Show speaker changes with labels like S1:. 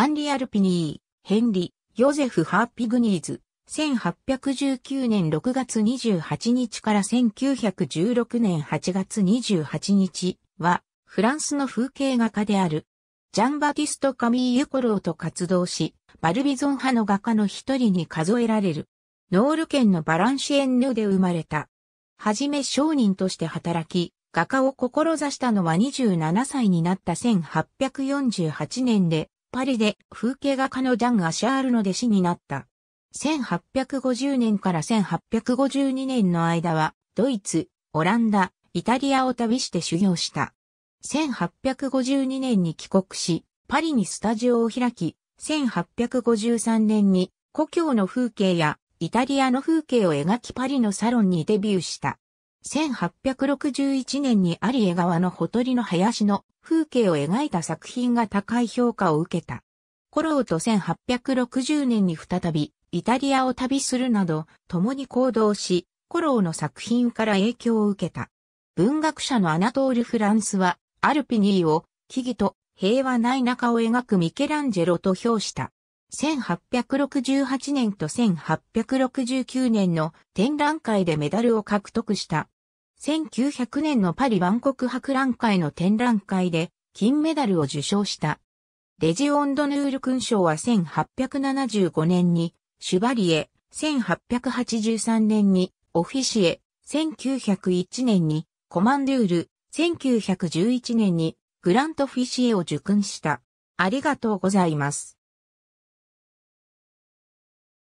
S1: アンリ・アルピニー、ヘンリ、ヨゼフ・ハーピグニーズ、1819年6月28日から1916年8月28日は、フランスの風景画家である、ジャンバティスト・カミーユ・コローと活動し、バルビゾン派の画家の一人に数えられる。ノール県のバランシエンヌで生まれた。はじめ商人として働き、画家を志したのは27歳になった1848年で、パリで風景画家のジャン・アシャールの弟子になった。1850年から1852年の間は、ドイツ、オランダ、イタリアを旅して修行した。1852年に帰国し、パリにスタジオを開き、1853年に故郷の風景やイタリアの風景を描きパリのサロンにデビューした。1861年に有江川のほとりの林の風景を描いた作品が高い評価を受けた。コローと1860年に再びイタリアを旅するなど共に行動し、コローの作品から影響を受けた。文学者のアナトール・フランスはアルピニーを木々と平和ない中を描くミケランジェロと評した。1868年と1869年の展覧会でメダルを獲得した。1900年のパリ万国博覧会の展覧会で金メダルを受賞した。レジオンドヌール勲章は1875年にシュバリエ、1883年にオフィシエ、1901年にコマンドゥール、1911年にグラントフィシエを受勲した。ありがとうございま
S2: す。